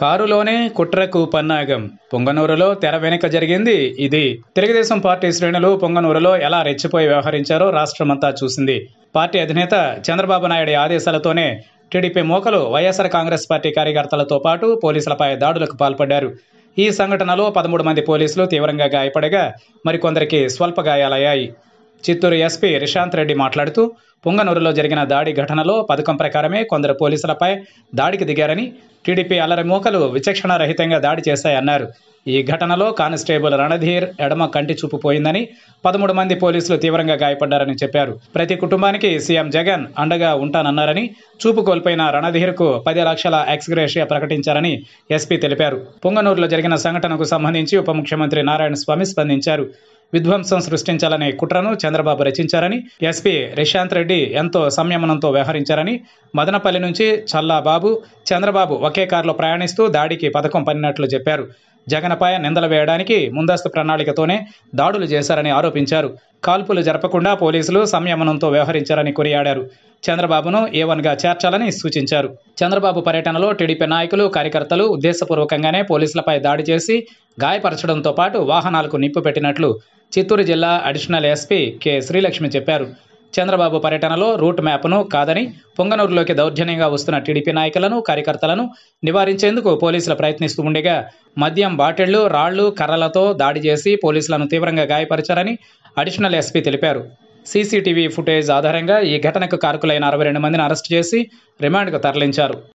కారులోనే కుట్రకు పన్నాగం పొంగనూరులో తెర వెనుక జరిగింది ఇది తెలుగుదేశం పార్టీ శ్రేణులు పొంగనూరులో ఎలా రెచ్చిపోయి వ్యవహరించారో రాష్ట్రమంతా చూసింది పార్టీ అధినేత చంద్రబాబు నాయుడు ఆదేశాలతోనే టీడీపీ మోకలు వైఎస్ఆర్ కాంగ్రెస్ పార్టీ కార్యకర్తలతో పాటు పోలీసులపై దాడులకు పాల్పడ్డారు ఈ సంఘటనలో పదమూడు మంది పోలీసులు తీవ్రంగా గాయపడగా మరికొందరికి స్వల్ప గాయాలయ్యాయి చిత్తూరు ఎస్పీ రిషాంత్ రెడ్డి మాట్లాడుతూ పుంగనూరులో జరిగిన దాడి ఘటనలో పథకం ప్రకారమే కొందరు పోలీసులపై దాడికి దిగారని టీడీపీ అల్లరి విచక్షణ విచక్షణారహితంగా దాడి చేశాయన్నారు ఈ ఘటనలో కానిస్టేబుల్ రణధీర్ ఎడమ కంటి చూపు పోయిందని పదమూడు మంది పోలీసులు తీవ్రంగా గాయపడ్డారని చెప్పారు ప్రతి కుటుంబానికి సీఎం జగన్ అండగా ఉంటానన్నారని చూపు కోల్పోయిన రణధీర్కు పది లక్షల ఎక్స్గ్రేషియా ప్రకటించారని ఎస్పీ తెలిపారు పొంగనూరులో జరిగిన సంఘటనకు సంబంధించి ఉప ముఖ్యమంత్రి నారాయణ స్వామి స్పందించారు విధ్వంసం సృష్టించాలనే కుట్రను చంద్రబాబు రచించారని ఎస్పీ రిషాంత్ రెడ్డి ఎంతో సంయమనంతో వ్యవహరించారని మదనపల్లి నుంచి చల్లాబాబు చంద్రబాబు ఒకే కారులో ప్రయాణిస్తూ దాడికి పథకం పన్నినట్లు చెప్పారు జగన్పై నిందలు వేయడానికి ముందస్తు ప్రణాళికతోనే దాడులు చేశారని ఆరోపించారు కాల్పులు జరపకుండా పోలీసులు సంయమనంతో వ్యవహరించారని కొనియాడారు చంద్రబాబును ఏవన్గా చేర్చాలని సూచించారు చంద్రబాబు పర్యటనలో టీడీపీ నాయకులు కార్యకర్తలు ఉద్దేశపూర్వకంగానే పోలీసులపై దాడి చేసి గాయపరచడంతో పాటు వాహనాలకు నిప్పు పెట్టినట్లు చిత్తూరు జిల్లా అడిషనల్ ఎస్పీ కె శ్రీలక్ష్మి చెప్పారు చంద్రబాబు పర్యటనలో రూట్ మ్యాప్ను కాదని పొంగనూరులోకి దౌర్జన్యంగా వస్తున్న టీడీపీ నాయకులను కార్యకర్తలను నివారించేందుకు పోలీసులు ప్రయత్నిస్తూ ఉండగా మద్యం బాటిళ్లు రాళ్లు కర్రలతో దాడి చేసి పోలీసులను తీవ్రంగా గాయపరిచారని అడిషనల్ ఎస్పీ తెలిపారు సీసీటీవీ ఫుటేజ్ ఆధారంగా ఈ ఘటనకు కారకులైన అరవై రెండు మందిని అరెస్టు చేసి రిమాండ్కు తరలించారు